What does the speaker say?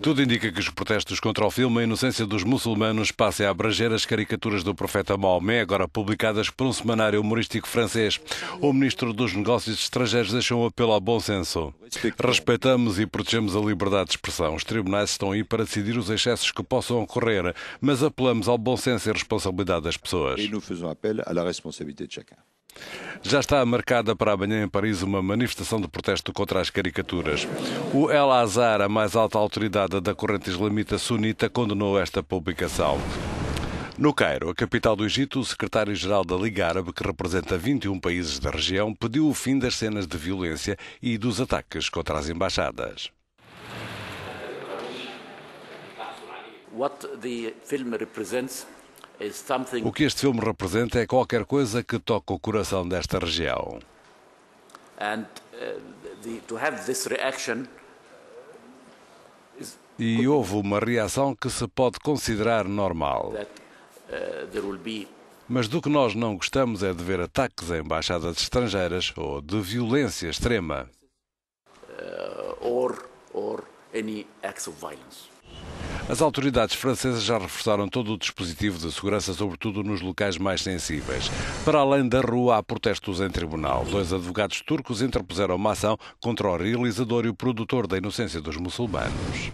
Tudo indica que os protestos contra o filme A Inocência dos Muçulmanos passem a abranger as caricaturas do profeta Maomé, agora publicadas por um semanário humorístico francês. O ministro dos Negócios Estrangeiros deixou um apelo ao bom senso. Respeitamos e protegemos a liberdade de expressão. Os tribunais estão aí para decidir os excessos que possam ocorrer, mas apelamos ao bom senso e responsabilidade das pessoas. E nós fazemos apelo à responsabilidade de cada um. Já está marcada para amanhã em Paris uma manifestação de protesto contra as caricaturas. O El Azhar, a mais alta autoridade da corrente islamita sunita, condenou esta publicação. No Cairo, a capital do Egito, o secretário-geral da Liga Árabe, que representa 21 países da região, pediu o fim das cenas de violência e dos ataques contra as embaixadas. What the film represents o que este filme representa é qualquer coisa que toca o coração desta região. Uh, e houve uma reação que se pode considerar normal. Uh, Mas do que nós não gostamos é de ver ataques a embaixadas estrangeiras ou de violência extrema. Uh, ou or any as autoridades francesas já reforçaram todo o dispositivo de segurança, sobretudo nos locais mais sensíveis. Para além da rua, há protestos em tribunal. Dois advogados turcos interpuseram uma ação contra o realizador e o produtor da inocência dos muçulmanos.